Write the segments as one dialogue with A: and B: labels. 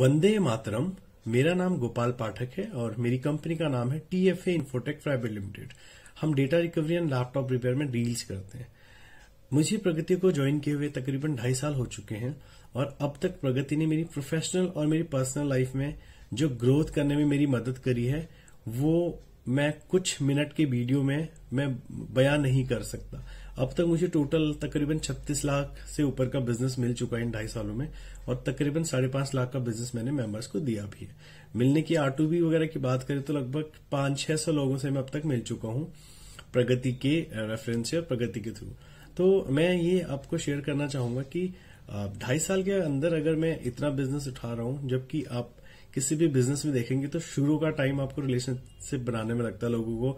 A: वंदे मातरम मेरा नाम गोपाल पाठक है और मेरी कंपनी का नाम है टीएफए इन्फोटेक प्राइवेट लिमिटेड हम data recovery and laptop repair में डील्स करते हैं मुझे प्रगति को ज्वाइन किए हुए तकरीबन ढाई साल हो चुके हैं और अब तक प्रगति ने मेरी प्रोफेशनल और मेरी पर्सनल लाइफ में जो ग्रोथ करने में मेरी मदद करी है वो मैं कुछ मिनट के वीडियो में मैं बयान नहीं कर सकता अब तक मुझे टोटल तकरीबन 36 लाख से ऊपर का बिजनेस मिल चुका है इन ढाई सालों में और तकरीबन साढ़े पांच लाख का बिजनेस मैंने मेंबर्स को दिया भी है मिलने की आर वगैरह की बात करें तो लगभग पांच छह सौ लोगों से मैं अब तक मिल चुका हूं प्रगति के रेफरेंस या प्रगति के थ्रू तो मैं ये आपको शेयर करना चाहूंगा कि ढाई साल के अंदर अगर मैं इतना बिजनेस उठा रहा हूं जबकि आप किसी भी बिजनेस में देखेंगे तो शुरू का टाइम आपको रिलेशनशिप बनाने में लगता है लोगों को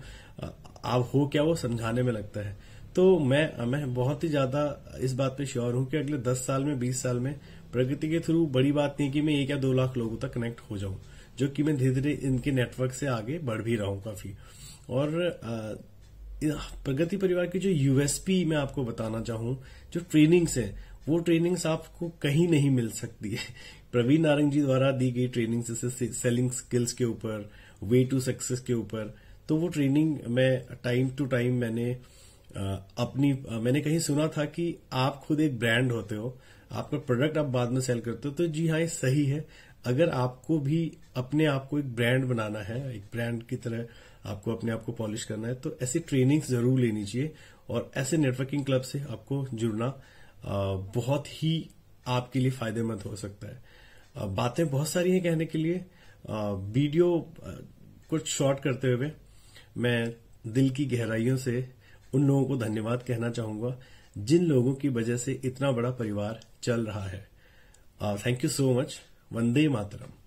A: आप हो क्या वो समझाने में लगता है तो मैं मैं बहुत ही ज्यादा इस बात पे श्योर हूं कि अगले दस साल में बीस साल में प्रगति के थ्रू बड़ी बात नहीं कि मैं एक या दो लाख लोगों तक कनेक्ट हो जाऊं जो कि मैं धीरे धीरे इनके नेटवर्क से आगे बढ़ भी रहा हूं काफी और प्रगति परिवार की जो यूएसपी मैं आपको बताना चाहूं जो ट्रेनिंग्स है वो ट्रेनिंग्स आपको कहीं नहीं मिल सकती है प्रवीण नारंग जी द्वारा दी गई ट्रेनिंग जैसे सेलिंग स्किल्स के ऊपर वे टू सक्सेस के ऊपर तो वो ट्रेनिंग मैं टाइम टू टाइम मैंने अपनी मैंने कहीं सुना था कि आप खुद एक ब्रांड होते हो आपका प्रोडक्ट आप बाद में सेल करते हो तो जी हाँ ये सही है अगर आपको भी अपने आप को एक ब्रांड बनाना है एक ब्रांड की तरह आपको अपने आप को पॉलिश करना है तो ऐसी ट्रेनिंग्स जरूर लेनी चाहिए और ऐसे नेटवर्किंग क्लब से आपको जुड़ना बहुत ही आपके लिए फायदेमंद हो सकता है बातें बहुत सारी हैं कहने के लिए वीडियो कुछ शॉर्ट करते हुए मैं दिल की गहराइयों से उन लोगों को धन्यवाद कहना चाहूंगा जिन लोगों की वजह से इतना बड़ा परिवार चल रहा है thank you so much Vande Mataram